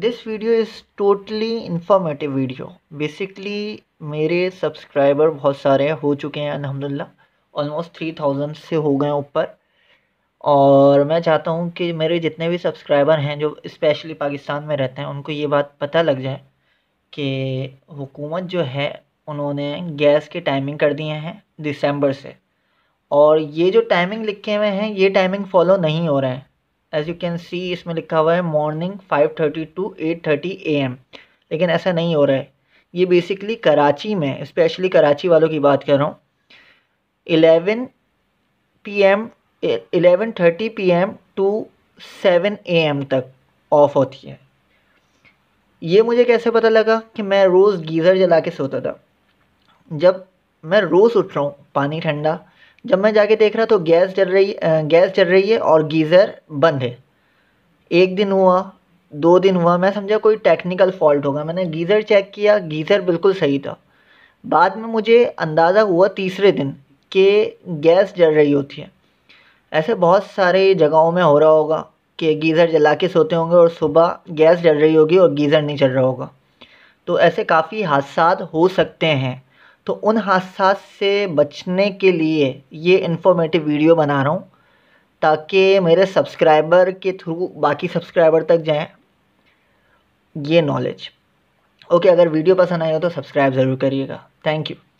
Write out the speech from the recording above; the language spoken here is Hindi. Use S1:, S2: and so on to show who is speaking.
S1: this video is totally informative video basically मेरे सब्सक्राइबर बहुत सारे हो चुके हैं अलहमदिल्ला ऑलमोस्ट थ्री थाउजेंड से हो गए ऊपर और मैं चाहता हूँ कि मेरे जितने भी सब्सक्राइबर हैं जो स्पेशली पाकिस्तान में रहते हैं उनको ये बात पता लग जाए कि हुकूमत जो है उन्होंने गैस के टाइमिंग कर दिए हैं दिसंबर से और ये जो टाइमिंग लिखे हुए हैं ये टाइमिंग फॉलो नहीं हो रहे हैं एज यू कैन सी इसमें लिखा हुआ है मॉर्निंग 5:30 टू 8:30 एम लेकिन ऐसा नहीं हो रहा है ये बेसिकली कराची में स्पेशली कराची वालों की बात कर रहा हूँ eleven P M eleven thirty P M to seven A M तक ऑफ होती है ये मुझे कैसे पता लगा कि मैं रोज़ गीज़र जला के सोता था जब मैं रोज़ उठ रहा हूँ पानी ठंडा जब मैं जाके देख रहा तो गैस चल रही गैस चल रही है और गीज़र बंद है एक दिन हुआ दो दिन हुआ मैं समझा कोई टेक्निकल फॉल्ट होगा मैंने गीज़र चेक किया गीज़र बिल्कुल सही था बाद में मुझे अंदाज़ा हुआ तीसरे दिन कि गैस जल रही होती है ऐसे बहुत सारे जगहों में हो रहा होगा कि गीज़र जला के सोते होंगे और सुबह गैस जल रही होगी और गीज़र नहीं चल रहा होगा तो ऐसे काफ़ी हादसा हो सकते हैं तो उन हादसा से बचने के लिए ये इन्फॉर्मेटिव वीडियो बना रहा हूँ ताकि मेरे सब्सक्राइबर के थ्रू बाकी सब्सक्राइबर तक जाएं ये नॉलेज ओके अगर वीडियो पसंद आए हो तो सब्सक्राइब ज़रूर करिएगा थैंक यू